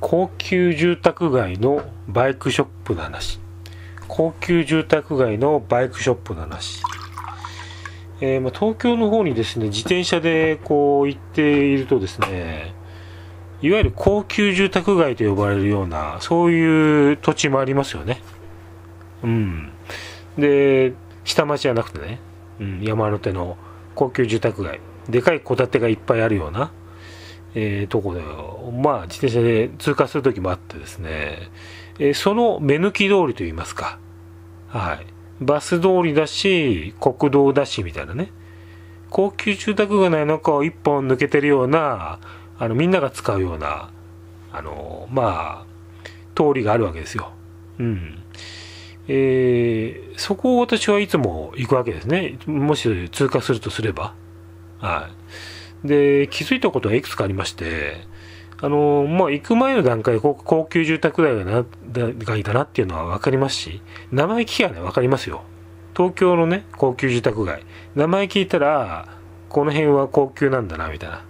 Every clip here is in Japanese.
高級住宅街のバイクショップの話高級住宅街のバイクショップの話、えー、まあ、東京の方にですね自転車でこう行っているとですねいわゆる高級住宅街と呼ばれるようなそういう土地もありますよねうんで下町じゃなくてね、うん、山手の高級住宅街でかい戸建てがいっぱいあるようなえー、とこで、まあ、自転車で通過する時もあってですね、えー、その目抜き通りといいますか、はい、バス通りだし、国道だしみたいなね、高級住宅街の中を一本抜けてるような、あのみんなが使うような、あのまあ、通りがあるわけですよ。うんえー、そこを私はいつも行くわけですね。もし通過するとすれば。はい。で、気づいたことがいくつかありまして、あの、まあ、行く前の段階、高級住宅街がな、いだなっていうのは分かりますし、名前聞きゃね、分かりますよ。東京のね、高級住宅街。名前聞いたら、この辺は高級なんだな、みたいな、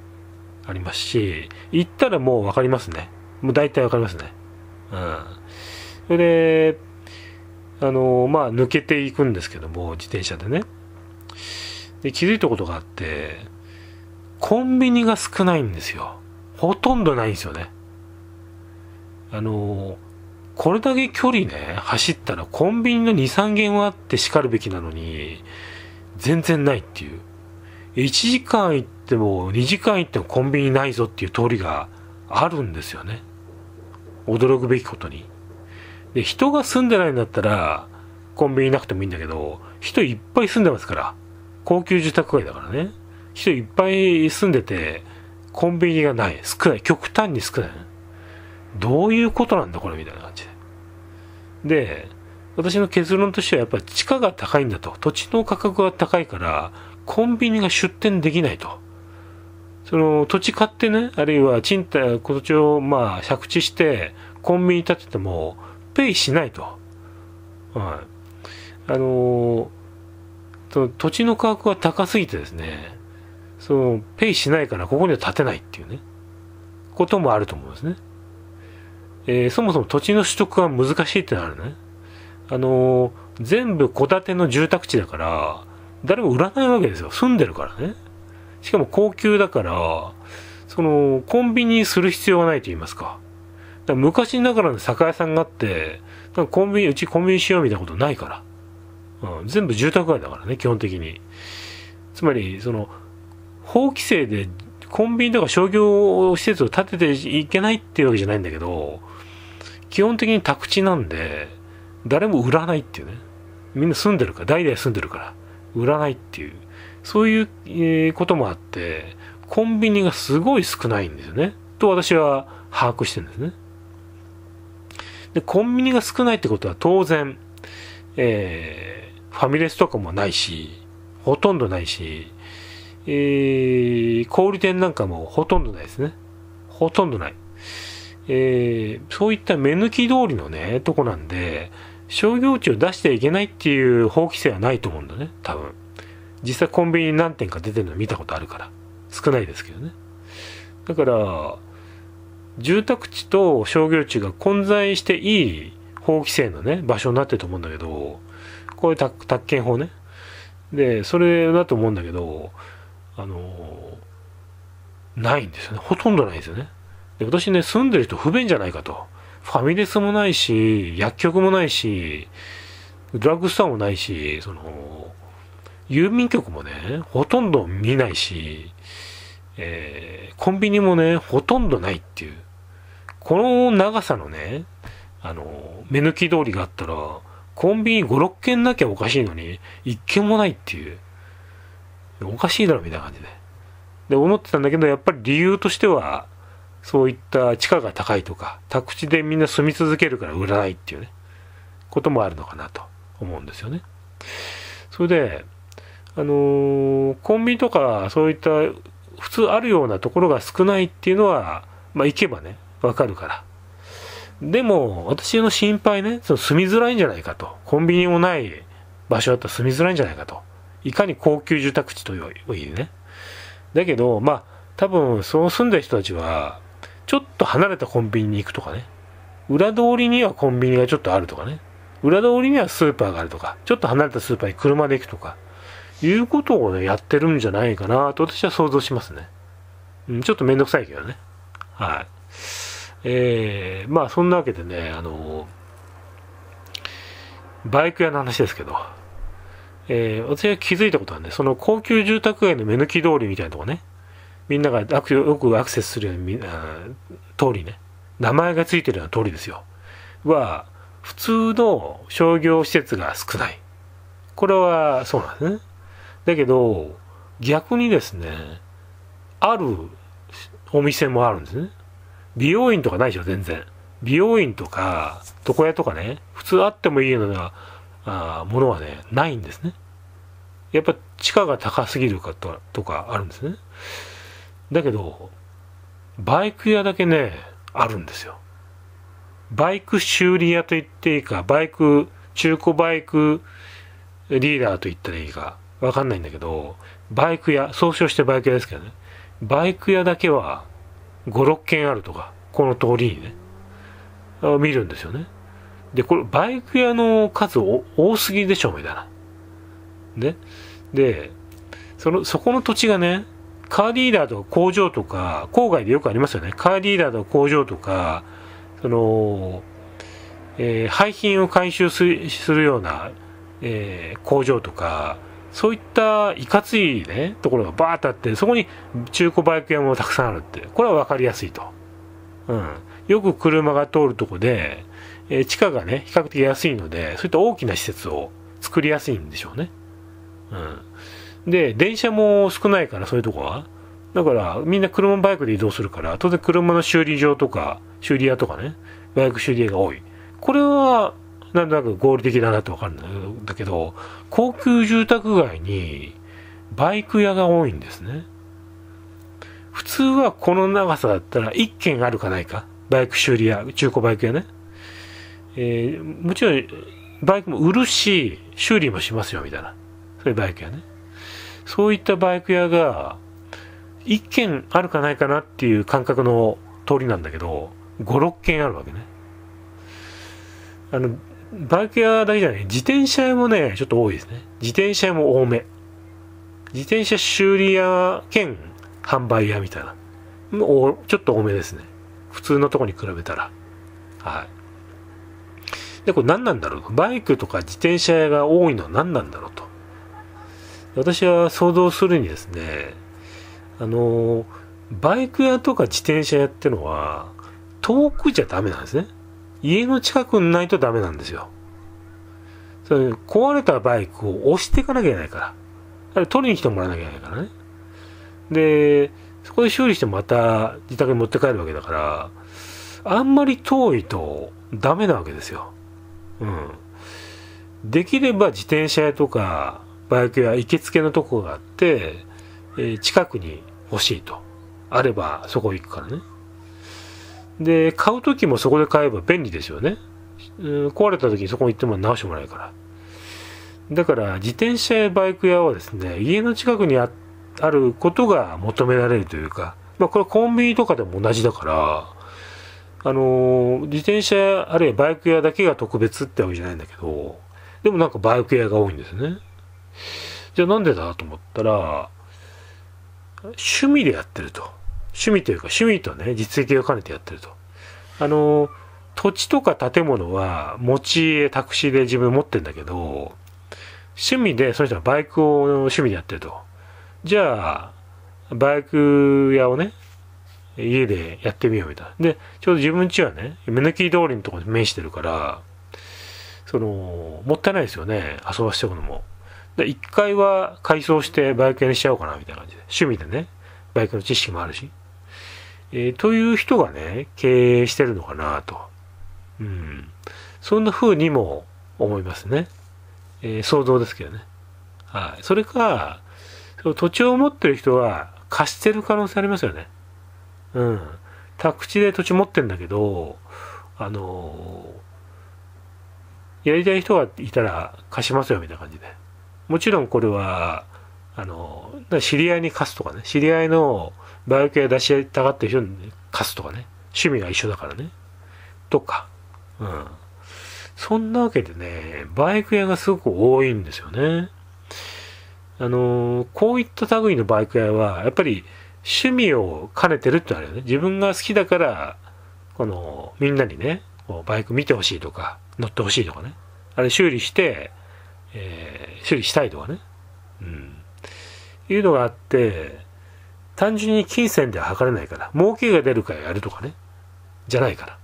ありますし、行ったらもう分かりますね。もう大体分かりますね。うん。それで、あの、まあ、抜けていくんですけども、自転車でね。で、気づいたことがあって、コンビニが少ないんですよ。ほとんどないんですよね。あのー、これだけ距離ね、走ったらコンビニの2、3軒はあって叱るべきなのに、全然ないっていう。1時間行っても2時間行ってもコンビニないぞっていう通りがあるんですよね。驚くべきことに。で、人が住んでないんだったら、コンビニなくてもいいんだけど、人いっぱい住んでますから。高級住宅街だからね。人いっぱい住んでて、コンビニがない。少ない。極端に少ない。どういうことなんだこれみたいな感じで。で、私の結論としてはやっぱり地価が高いんだと。土地の価格が高いから、コンビニが出店できないと。その土地買ってね、あるいは賃貸、土地をまあ借地して、コンビニ建てても、ペイしないと。はい。あのー、土地の価格が高すぎてですね、そのペイしないからここには建てないっていうねこともあると思うんですね、えー、そもそも土地の取得が難しいってのはあるねあのー、全部戸建ての住宅地だから誰も売らないわけですよ住んでるからねしかも高級だからそのコンビニにする必要はないと言いますかだから昔ながらの酒屋さんがあってコンビニうちコンビニしようみたいなことないから、うん、全部住宅街だからね基本的につまりその法規制でコンビニとか商業施設を建てていけないっていうわけじゃないんだけど、基本的に宅地なんで、誰も売らないっていうね。みんな住んでるから、代々住んでるから、売らないっていう、そういうこともあって、コンビニがすごい少ないんですよね。と私は把握してるんですね。で、コンビニが少ないってことは当然、えー、ファミレスとかもないし、ほとんどないし、えー、小売店なんかもほとんどないですね。ほとんどない。えー、そういった目抜き通りのね、とこなんで、商業地を出してはいけないっていう法規制はないと思うんだね、多分。実際コンビニ何店か出てるの見たことあるから。少ないですけどね。だから、住宅地と商業地が混在していい法規制のね、場所になってると思うんだけど、こういう宅建法ね。で、それだと思うんだけど、あのー、ないんですよね。ほとんどないんですよね。で、私ね、住んでる人不便じゃないかと。ファミレスもないし、薬局もないし、ドラッグストアもないし、その、郵便局もね、ほとんど見ないし、えー、コンビニもね、ほとんどないっていう。この長さのね、あの、目抜き通りがあったら、コンビニ5、6軒なきゃおかしいのに、1軒もないっていう。おかしいだろみたいな感じで。で、思ってたんだけど、やっぱり理由としては、そういった地価が高いとか、宅地でみんな住み続けるから売らないっていうね、こともあるのかなと思うんですよね。それで、あのー、コンビニとかそういった普通あるようなところが少ないっていうのは、まあ行けばね、わかるから。でも、私の心配ね、その住みづらいんじゃないかと。コンビニもない場所だったら住みづらいんじゃないかと。いかに高級住宅地というね。だけど、まあ、多分、その住んでる人たちは、ちょっと離れたコンビニに行くとかね。裏通りにはコンビニがちょっとあるとかね。裏通りにはスーパーがあるとか、ちょっと離れたスーパーに車で行くとか、いうことをね、やってるんじゃないかなと私は想像しますね。うん、ちょっとめんどくさいけどね。はい。えー、まあそんなわけでね、あの、バイク屋の話ですけど、えー、私が気づいたことはね、その高級住宅街の目抜き通りみたいなとこね、みんながよくアクセスするよ通りね、名前が付いてるような通りですよ。は、普通の商業施設が少ない。これはそうなんですね。だけど、逆にですね、あるお店もあるんですね。美容院とかないでしょ、全然。美容院とか、床屋とかね、普通あってもいいようなあものはね、ないんですね。やっぱ地価が高すぎるかととかあるんですね。だけど、バイク屋だけね、あるんですよ。バイク修理屋と言っていいか、バイク、中古バイクリーダーと言ったらいいか、わかんないんだけど、バイク屋、総称してバイク屋ですけどね、バイク屋だけは5、6軒あるとか、この通りにね、見るんですよね。で、これ、バイク屋の数多すぎでしょ、みたいな。ね。で、その、そこの土地がね、カーディーラーとか工場とか、郊外でよくありますよね。カーディーラーとか工場とか、その、えー、廃品を回収するような、えー、工場とか、そういったいかついね、ところがバーッとあって、そこに中古バイク屋もたくさんあるって、これはわかりやすいと。うん。よく車が通るとこで、えー、地価がね、比較的安いので、そういった大きな施設を作りやすいんでしょうね。うん。で、電車も少ないから、そういうとこは。だから、みんな車バイクで移動するから、当然車の修理場とか、修理屋とかね、バイク修理屋が多い。これは、なんとなく合理的だなってわかるんだけど、高級住宅街にバイク屋が多いんですね。普通はこの長さだったら1軒あるかないか。バイク修理屋、中古バイク屋ね。えー、もちろんバイクも売るし修理もしますよみたいなそういうバイク屋ねそういったバイク屋が1軒あるかないかなっていう感覚の通りなんだけど56軒あるわけねあのバイク屋だけじゃない自転車屋もねちょっと多いですね自転車屋も多め自転車修理屋兼販売屋みたいなもうちょっと多めですね普通のとこに比べたらはいで、これ何なんだろうバイクとか自転車屋が多いのは何なんだろうと。私は想像するにですね、あの、バイク屋とか自転車屋ってのは、遠くじゃダメなんですね。家の近くにないとダメなんですよ。それ壊れたバイクを押していかなきゃいけないから。あれ取りに来てもらわなきゃいけないからね。で、そこで修理してまた自宅に持って帰るわけだから、あんまり遠いとダメなわけですよ。うん、できれば自転車屋とかバイク屋、行きつけのとこがあって、えー、近くに欲しいとあればそこ行くからねで買う時もそこで買えば便利ですよね、うん、壊れた時にそこに行っても直してもらえるからだから自転車やバイク屋はですね家の近くにあることが求められるというか、まあ、これコンビニとかでも同じだからあの自転車あるいはバイク屋だけが特別ってわけじゃないんだけどでもなんかバイク屋が多いんですねじゃあなんでだと思ったら趣味でやってると趣味というか趣味とね実益を兼ねてやってるとあの土地とか建物は持ち家タクシーで自分持ってんだけど趣味でその人はバイクを趣味でやってるとじゃあバイク屋をね家でやってみようみたいな。で、ちょうど自分家はね、目抜き通りのところに面してるから、その、もったいないですよね、遊ばしておくのも。で、一回は改装してバイク屋にしちゃおうかな、みたいな感じで。趣味でね、バイクの知識もあるし。えー、という人がね、経営してるのかなと。うん。そんな風にも思いますね。えー、想像ですけどね。はい。それか、その土地を持ってる人は貸してる可能性ありますよね。うん。宅地で土地持ってんだけど、あのー、やりたい人がいたら貸しますよみたいな感じで。もちろんこれは、あのー、知り合いに貸すとかね、知り合いのバイオ系出したがってる人に貸すとかね、趣味が一緒だからね、とか、うん。そんなわけでね、バイク屋がすごく多いんですよね。あのー、こういった類のバイク屋は、やっぱり、趣味を兼ねてるってあるよね。自分が好きだから、この、みんなにね、バイク見てほしいとか、乗ってほしいとかね。あれ修理して、えー、修理したいとかね。うん。いうのがあって、単純に金銭では測れないから、儲けが出るからやるとかね。じゃないか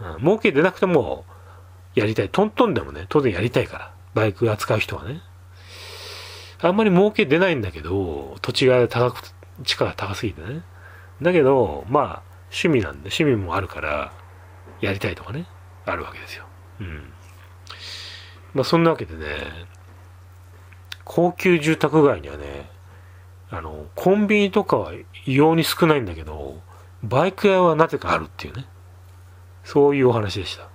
ら。うん、儲け出なくても、やりたい。トントンでもね、当然やりたいから。バイク扱う人はね。あんまり儲け出ないんだけど、土地が高く地価が高すぎてね。だけど、まあ、趣味なんで、趣味もあるから、やりたいとかね、あるわけですよ。うん。まあ、そんなわけでね、高級住宅街にはね、あの、コンビニとかは異様に少ないんだけど、バイク屋はなぜかあるっていうね、そういうお話でした。